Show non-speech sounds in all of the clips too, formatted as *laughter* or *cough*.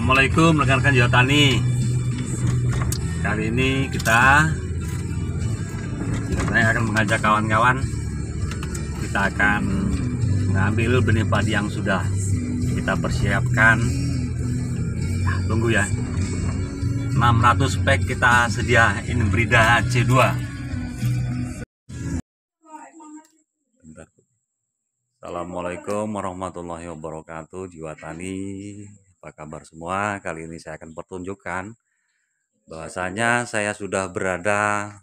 Assalamualaikum rekan-rekan Jotani Kali ini kita Saya akan mengajak kawan-kawan Kita akan mengambil benih padi yang sudah kita persiapkan nah, Tunggu ya 600 pack kita sediain Inbrida C2 Assalamualaikum warahmatullahi wabarakatuh tani. Apa kabar semua? Kali ini saya akan pertunjukkan bahwasanya saya sudah berada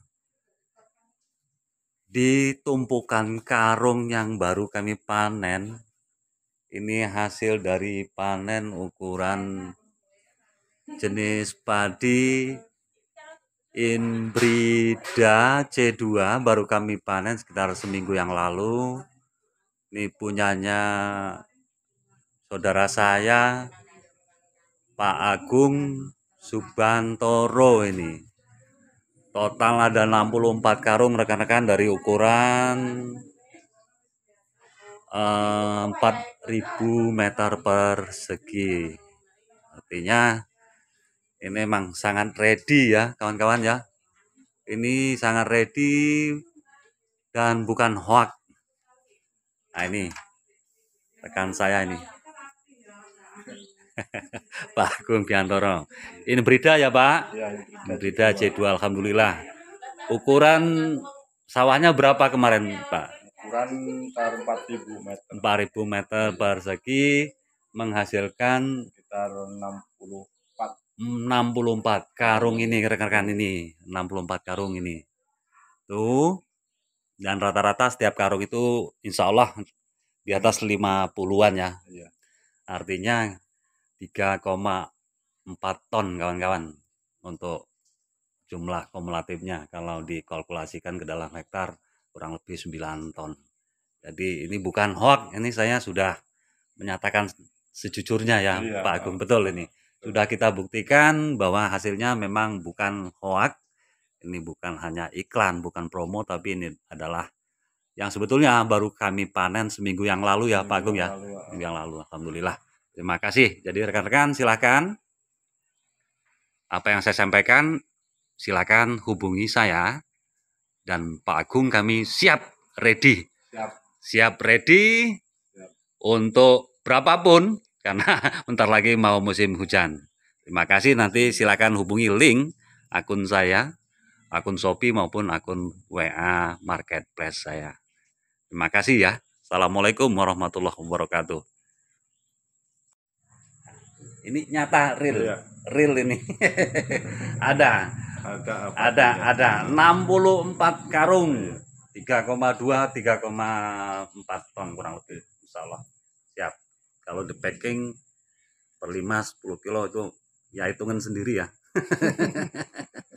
di tumpukan karung yang baru kami panen. Ini hasil dari panen ukuran jenis padi Inbrida C2 baru kami panen sekitar seminggu yang lalu. Ini punyanya saudara saya Pak Agung Subantoro ini. Total ada 64 karung rekan-rekan dari ukuran uh, eh, 4000 meter persegi. Artinya ini memang sangat ready ya kawan-kawan ya. Ini sangat ready dan bukan hoax. Nah ini rekan saya ini. Pak Agung Biantoro. Ini berida ya Pak? Iya, berida C2 Alhamdulillah. Ukuran sawahnya berapa kemarin Pak? Ukuran sekitar 4.000 meter. 4.000 meter persegi menghasilkan sekitar 64 64 karung ini rekan-rekan ini 64 karung ini tuh dan rata-rata setiap karung itu insya Allah di atas 50-an ya iya. artinya 3,4 ton kawan-kawan untuk jumlah kumulatifnya kalau dikalkulasikan ke dalam hektar kurang lebih 9 ton. Jadi ini bukan hoax, ini saya sudah menyatakan sejujurnya ya iya, Pak Agung, betul ini. Sudah kita buktikan bahwa hasilnya memang bukan hoax, ini bukan hanya iklan, bukan promo, tapi ini adalah yang sebetulnya baru kami panen seminggu yang lalu ya seminggu Pak Agung ya, lalu, seminggu yang ah. lalu, Alhamdulillah. Terima kasih. Jadi rekan-rekan silakan Apa yang saya sampaikan, silakan hubungi saya. Dan Pak Agung kami siap ready. Siap, siap ready siap. untuk berapapun. *laughs* Karena bentar lagi mau musim hujan. Terima kasih. Nanti silakan hubungi link akun saya. Akun Shopee maupun akun WA Marketplace saya. Terima kasih ya. Assalamualaikum warahmatullahi wabarakatuh. Ini nyata real. Iya. Real ini. *laughs* ada. Ada apa Ada, ada. 64 karung. Iya. 3,2 3,4 ton kurang lebih insyaallah. Siap. Kalau di packing per 5 10 kilo itu ya hitungan sendiri ya. *laughs*